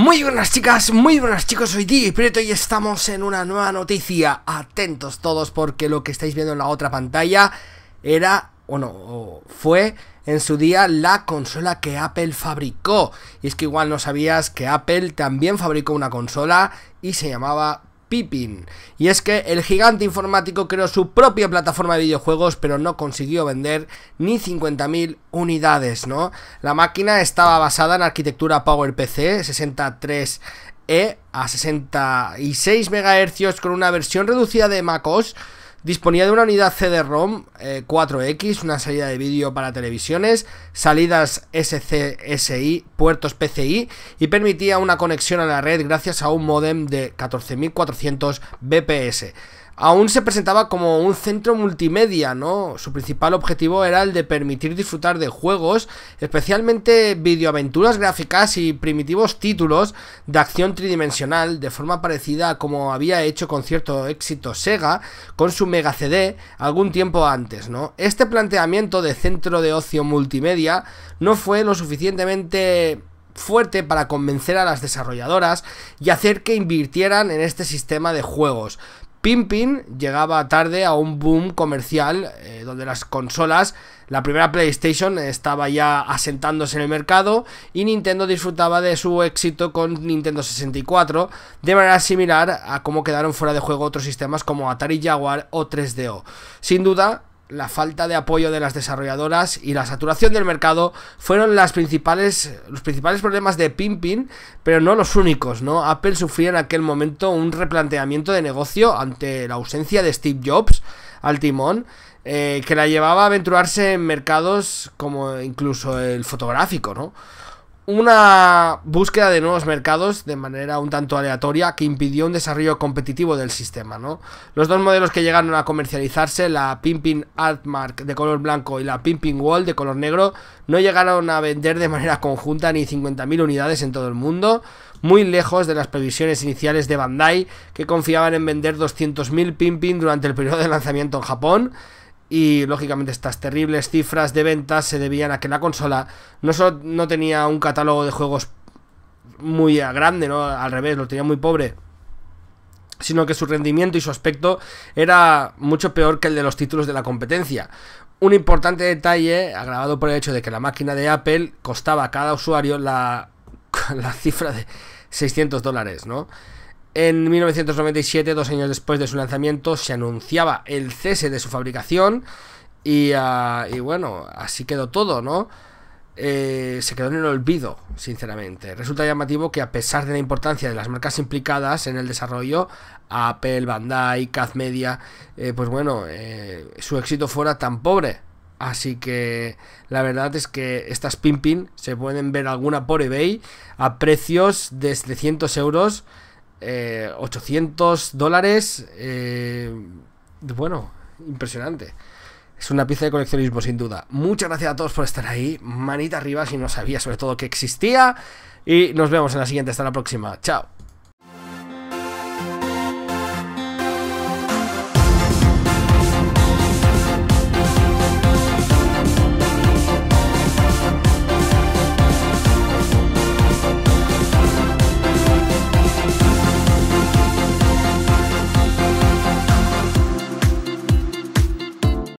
Muy buenas chicas, muy buenas chicos, soy DJ Prieto y estamos en una nueva noticia Atentos todos porque lo que estáis viendo en la otra pantalla era, bueno, fue en su día la consola que Apple fabricó Y es que igual no sabías que Apple también fabricó una consola y se llamaba Pippin. Y es que el gigante informático creó su propia plataforma de videojuegos, pero no consiguió vender ni 50.000 unidades, ¿no? La máquina estaba basada en arquitectura PowerPC 63 e a 66 MHz con una versión reducida de macOS Disponía de una unidad CD-ROM 4X, eh, una salida de vídeo para televisiones, salidas SCSI, puertos PCI y permitía una conexión a la red gracias a un modem de 14400 BPS aún se presentaba como un centro multimedia, ¿no? Su principal objetivo era el de permitir disfrutar de juegos, especialmente videoaventuras gráficas y primitivos títulos de acción tridimensional, de forma parecida a como había hecho con cierto éxito Sega con su Mega CD algún tiempo antes, ¿no? Este planteamiento de centro de ocio multimedia no fue lo suficientemente fuerte para convencer a las desarrolladoras y hacer que invirtieran en este sistema de juegos. Pimpin llegaba tarde a un boom comercial eh, donde las consolas, la primera PlayStation estaba ya asentándose en el mercado y Nintendo disfrutaba de su éxito con Nintendo 64, de manera similar a cómo quedaron fuera de juego otros sistemas como Atari Jaguar o 3DO. Sin duda, la falta de apoyo de las desarrolladoras y la saturación del mercado fueron principales, los principales problemas de Pimpin, pero no los únicos, ¿no? Apple sufría en aquel momento un replanteamiento de negocio ante la ausencia de Steve Jobs al timón, eh, que la llevaba a aventurarse en mercados como incluso el fotográfico, ¿no? una búsqueda de nuevos mercados de manera un tanto aleatoria que impidió un desarrollo competitivo del sistema, Los dos modelos que llegaron a comercializarse, la Pimpin Artmark de color blanco y la Pimpin Wall de color negro, no llegaron a vender de manera conjunta ni 50.000 unidades en todo el mundo, muy lejos de las previsiones iniciales de Bandai, que confiaban en vender 200.000 Pimpin durante el periodo de lanzamiento en Japón y lógicamente estas terribles cifras de ventas se debían a que la consola no solo no tenía un catálogo de juegos muy grande, ¿no? Al revés, lo tenía muy pobre. Sino que su rendimiento y su aspecto era mucho peor que el de los títulos de la competencia. Un importante detalle, agravado por el hecho de que la máquina de Apple costaba a cada usuario la, la cifra de 600 dólares, ¿no? En 1997, dos años después de su lanzamiento, se anunciaba el cese de su fabricación y, ah, bueno, así quedó todo, ¿no? Eh, se quedó en el olvido, sinceramente. Resulta llamativo que a pesar de la importancia de las marcas implicadas en el desarrollo, Apple, Bandai, Caz Media, eh, pues bueno, eh, su éxito fuera tan pobre. Así que la verdad es que estas Pimpin se pueden ver alguna por eBay a precios de 100 euros 800 eh, dólares. Eh, bueno, impresionante. Es una pieza de coleccionismo, sin duda. Muchas gracias a todos por estar ahí. Manita arriba si no sabía sobre todo que existía. Y nos vemos en la siguiente. Hasta la próxima. Chao.